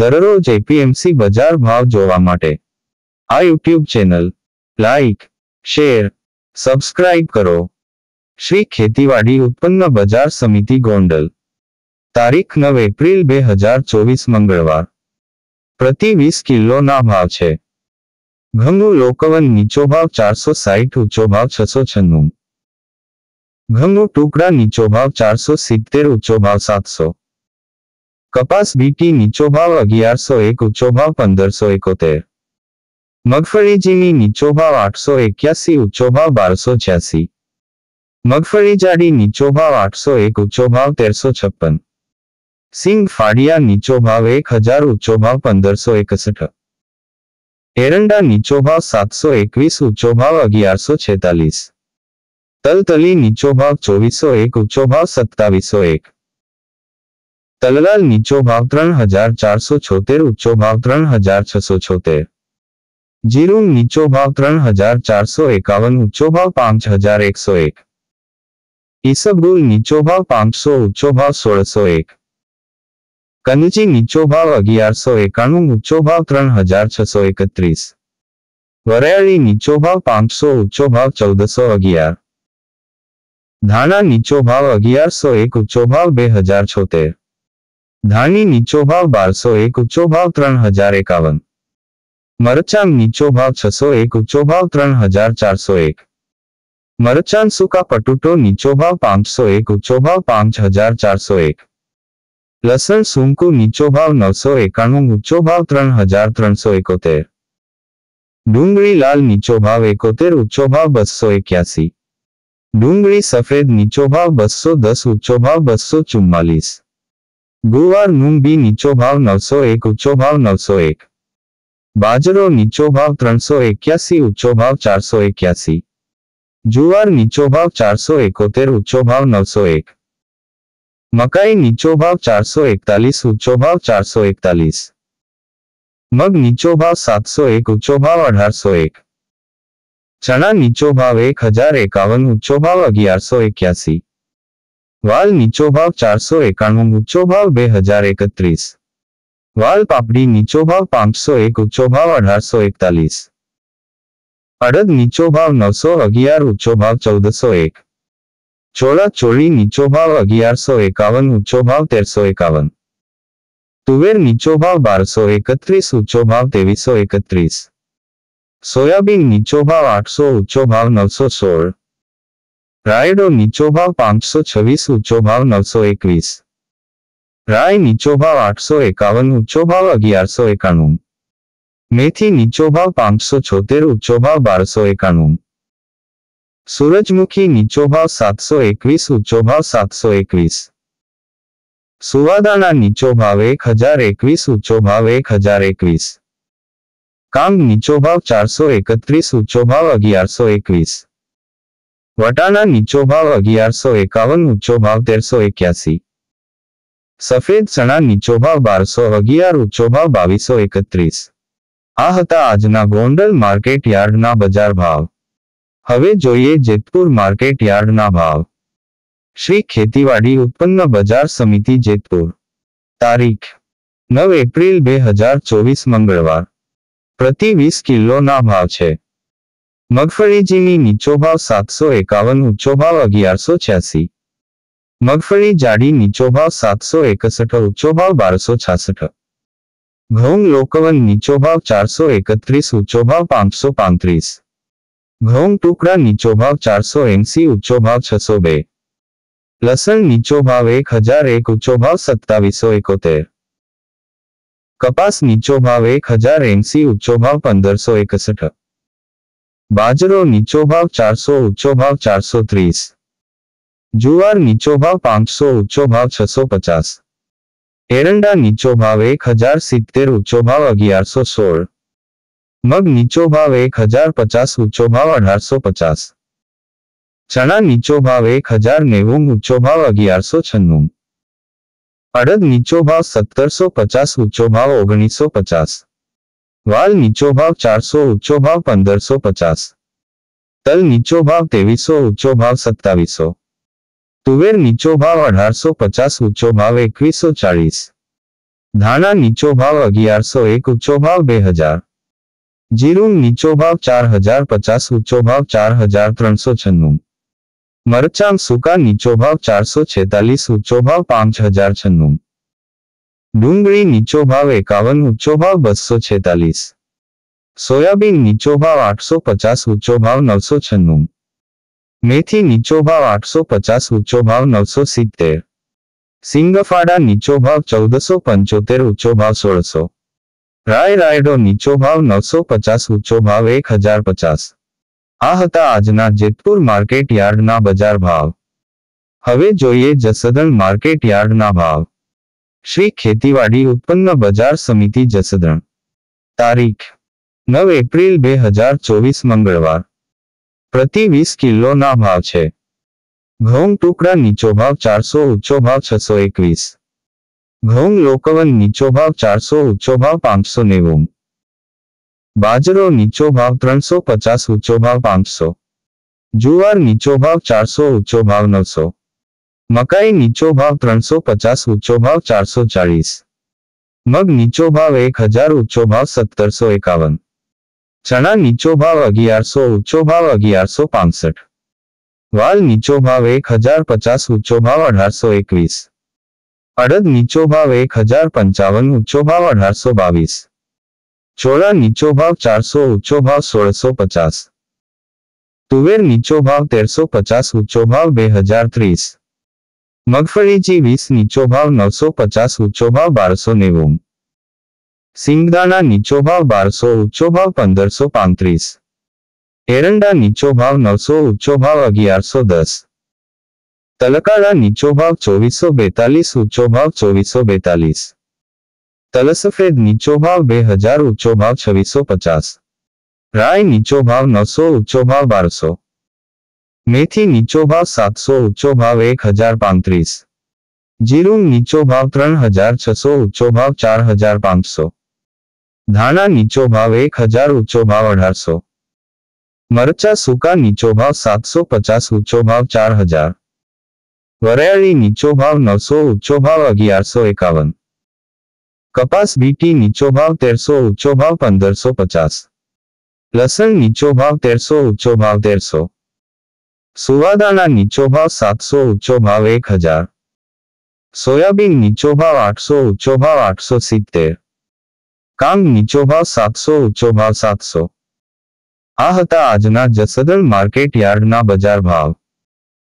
દરરોજ એપીએમસી બજાર ભાવ જોવા માટે આ YouTube channel like share subscribe કરો શ્રી ખેતીવાડી ઉત્પન્ન બજાર સમિતિ ગોંડલ તારીખ નવ એપ્રિલ બે હજાર ચોવીસ મંગળવાર પ્રતિ વીસ કિલોના ભાવ છે ઘઉંનું લોકવન નીચો ભાવ ચારસો સાહીઠ ઊંચો ભાવ છસો છન્નું ઘઉંનું ટુકડા નીચો ભાવ ચારસો સિત્તેર ઊંચો ભાવ સાતસો कपास बीटी नीचो भाव अगर सौ एक उच्चो भाव पंदर सौ इकोतेर मगफली जीवी नीचो भाव आठ सौ एक उच्चो भाव बार सौ छियासी मगफली जाड़ी नीचो भाव आठ सौ एक उच्चो भाव तेर सौ छप्पन सिंह फाड़िया नीचो भाव एक हजार उच्चो भाव पंदर सौ इकसठ एरंडा नीचो भाव सात सौ एक उच्चो भाव अगियार सौ छेतालीस तल तली नीचो भाव चौबीसो एक उच्चो भाव सत्तावीसो एक तलराल नीचो भाव त्रन हजार चार सौ छोतेर उच्चो भाव त्रन हजार छ सौ छोतेर जीरूंग नीचो भाव त्रन हजार चार सौ एकावन उच्चो भाव पांच हजार एक सौ एक ईसबगुल नीचो भाव पांच सौ उच्चो भाव सोलह सौ एक कनजी नीचो भाव अगियार सौ एकाणु उच्चो भाव त्रन हजार छ सौ एकत्रीस वरयाली नीचो भाव पांच सौ उच्चो भाव चौदह सौ अगियार धाना नीचो भाव अगियार सौ एक उच्चो भाव बे हजार छोतेर धानी नीचो भाव बारसो एक उच्चो भाव त्रन हजार एकावन मरचान नीचो भाव छसो एक उच्चो भाव त्रन हजार चार सौ एक मरचान सुका पटुटो नीचो भाव पांच सौ एक उच्चो भाव पांच हजार चार सौ एक लसन सुमकु नीचो भाव नौ सौ एकाणु उच्चो भाव त्रन हजार त्रन सौ एकोतेर डूंगी लाल नीचो भाव इकोतेर उच्चो भाव बसो एक्यासी डूंगी सफेद नीचो भाव बसो दस उच्चो भाव बसो चुम्मालीस गुरुवार मुंबई नीचो भाव 901 उच्चो भाव 901 बाजरो नीचो भाव 381 उच्चो भाव 481 जुवार नीचो भाव 471 उच्चो भाव 901 मकाई नीचो भाव 441 उच्चो भाव 441 मग नीचो भाव 701 उच्चो भाव 1801 चना नीचो भाव एक हजार एकावन उच्चो भाव अग्यारो इक्यासी वाल नीचो भाव चार सौ एकाणु ऊंचो भाव बे हजार एकत्रीस वाल पापड़ी नीचो भाव पांच सौ एक ऊंचो भाव अठार सौ एकतालीस अड़द नीचो भाव नौ सौ अगियार ऊंचो भाव चौदह सौ एक चोला चोली नीचो भाव अगियार सौ एकावन ऊंचो भाव तेर सौ एकावन तुवेर नीचो भाव बार सौ एकत्रीस ऊंचो भाव तेवीसो एकत्रीस सोयाबीन नीचो भाव आठ सौ ऊंचो भाव नौ सौ सोल रायडो नीचो भाव पांच सौ छवीस उच्चो भाव नौ सौ एक राय नीचो भाव आठ सौ एकावन उच्चो भाव अगियार सौ एकाणु मेथी नीचो भाव पांच सौ छोतेर उच्चो भाव बार सौ एकाणु सूरजमुखी नीचो भाव सात सौ एक उच्चो भाव सात सौ एक सुवादा नीचो भाव एक हजार एक उच्चो भाव एक हजार एक कांग नीचो भाव चार सौ एकत्र उच्चो भाव अगियारो एकवीस વટાણા નીચો ભાવ અગિયારસો એકાવન ઊંચો ભાવ તેરસો એક્યાસી સફેદ ચણા નીચો ભાવ બારસો અગિયાર ઊંચો ભાવ બાવીસો એકત્રીસ આ હતા આજના ગોંડલ માર્કેટ યાર્ડના બજાર ભાવ હવે જોઈએ જેતપુર માર્કેટ યાર્ડના ભાવ શ્રી ખેતીવાડી ઉત્પન્ન બજાર સમિતિ જેતપુર તારીખ નવ એપ્રિલ બે હજાર ચોવીસ મંગળવાર પ્રતિ વીસ કિલોના ભાવ છે मगफली जीवी नीचो भाव सात सौ एकवन उच्चो भाव अगियार सौ छियासी मगफरी जाड़ी नीचो भाव सात सौ एकसठ उच्चो भाव बार सौ छियासठ घोंग लोकवन नीचो भाव चार सौ एकत्रीस उच्चो भाव पांच सौ पैंतीस घोंग टुकड़ा नीचो भाव चार सौ एमसी उच्चो भाव छ सौ बे लसन नीचो भाव एक हजार एक उच्चो भाव सत्तावीसो इकोतेर कपास नीचो भाव एक हजार एमसी उच्चो भाव पंदर सौ एकसठ बाजरो नीचो भाव चार सौ उच्चो भाव चार सौ त्रीस जुआर नीचो भाव पांच सौ उच्चो भाव 650 सौ पचास एरंडा नीचो भाव एक हजार सित्तेर उच्चो भाव अगियार सौ सोल मग नीचो भाव एक हजार पचास उच्चो भाव अठार सौ पचास चना नीचो भाव एक हजार नेव उच्चो भाव अगियार सौ छन्नु अड़द नीचो भाव सत्तर सौ पचास उच्चो भाव ओगनीसो पचास वाल नीचो भाव चार सौ उच्चो भाव पंदर सौ पचास तल नीचो भाव तेवीस सौ उच्चो भाव सत्तावीस सौ तुवेर नीचो भाव अठार सौ पचास उच्चो भाव एक सौ चालीस धाना नीचो भाव अगियार सौ एक उच्चो भाव बे हजार जीरू नीचो भाव चार हजार पचास उच्चो भाव चार हजार त्रो छन्नू मरचांग सूका नीचो भाव चार सौ छेतालीस उच्चो भाव पांच हजार छन्नू ડુંગળી નીચો ભાવ એકાવન ઉચ્ચો ભાવ બસો છેતાલીસ સોયાબીન નીચો ભાવ આઠસો પચાસ ઊંચો ભાવ નવસો છન્નું મેથી નીચો ભાવ આઠસો પચાસ ઊંચો ભાવ નવસો સિત્તેર સિંગફાડા નીચો ભાવ ચૌદસો પંચોતેર ઉચ્ચો ભાવ સોળસો રાય રાયડો નીચો ભાવ નવસો પચાસ ઊંચો ભાવ એક હજાર પચાસ આ હતા આજના જેતપુર માર્કેટ યાર્ડના બજાર ભાવ હવે જોઈએ જસદણ માર્કેટ યાર્ડના ભાવ શ્રી ખેતીવાડી ઉત્પન્ન બજાર સમિતિ જસદણ તારીખ નવ એપ્રિલ બે હજાર ચોવીસ મંગળવાર પ્રતિ વીસ કિલોના ભાવ છે ઘઉં ટુકડા નીચો ભાવ ચારસો ઊંચો ભાવ છસો એકવીસ ઘઉં લોકવન નીચો ભાવ ચારસો ઊંચો ભાવ પાંચસો નેવું બાજરો નીચો ભાવ ત્રણસો પચાસ ઊંચો ભાવ પાંચસો જુવાર નીચો ભાવ ચારસો ઊંચો ભાવ નવસો मकाई नीचो भाव त्रो पचास उच्चो भाव चार सौ चालीस मग नीचो भाव एक हजार उच्चो भाव सत्तर सौ एक चना नीचो भाव अगियार सो उच्चो भाव अगियार सो पांसठ वाल नीचो भाव एक हजार पचास उच्चो भाव अठार सो एक अड़द नीचो भाव एक हजार पंचावन उच्चो भाव अठार सो बीस चोला नीचो भाव चार सो ऊंचो भाव सोलह सो पचास तुवेर नीचो भाव तेरसो पचास उच्चो भाव बेहजार हजार तीस મગફળી જી વીસ નીચો ભાવ નવસો પચાસ ઊંચો ભાવ બારસો નેવું સિંગદાણા નીચો ભાવ બારસો ઊંચો ભાવ પંદરસો પાંત્રીસ એરંડા નીચો ભાવ નવસો ઊંચો ભાવ અગિયારસો દસ તલકાડા નીચો ભાવ ચોવીસો બેતાલીસ ઊંચો ભાવ ચોવીસો બેતાલીસ તલસફેદ નીચો ભાવ બે હજાર ઊંચો ભાવ છવ્વીસો પચાસ રાય નીચો ભાવ નવસો ઊંચો ભાવ બારસો मेथी नीचो भाव सात सौ उच्चो भाव एक हजार पीस जीरु नीचो भाव त्रन हजार छ सौ उच्चो भाव चार हजार पांच सौ धाना नीचो भाव एक हजार उच्चो भाव अठार सौ मरचा सूका नीचो भाव सात सौ पचास उच्चो भाव चार हजार वरियाली नीचो भाव नौ सौ उच्चो भाव अगियार सौ एकावन कपास बीटी नीचो भाव तेरसो उच्चो भाव पंदर सौ पचास लसन नीचो भाव तेरसो उच्चो भाव तेरसौ સુવાદાના નીચો ભાવ સાતસો ઊંચો ભાવ એક હજાર સોયાબીન નીચો ભાવ આઠસો ઊંચો ભાવ આઠસો સિત્તેર કામ નીચો ભાવ સાતસો ઊંચો ભાવ સાતસો આ હતા આજના જસદલ માર્કેટ યાર્ડના બજાર ભાવ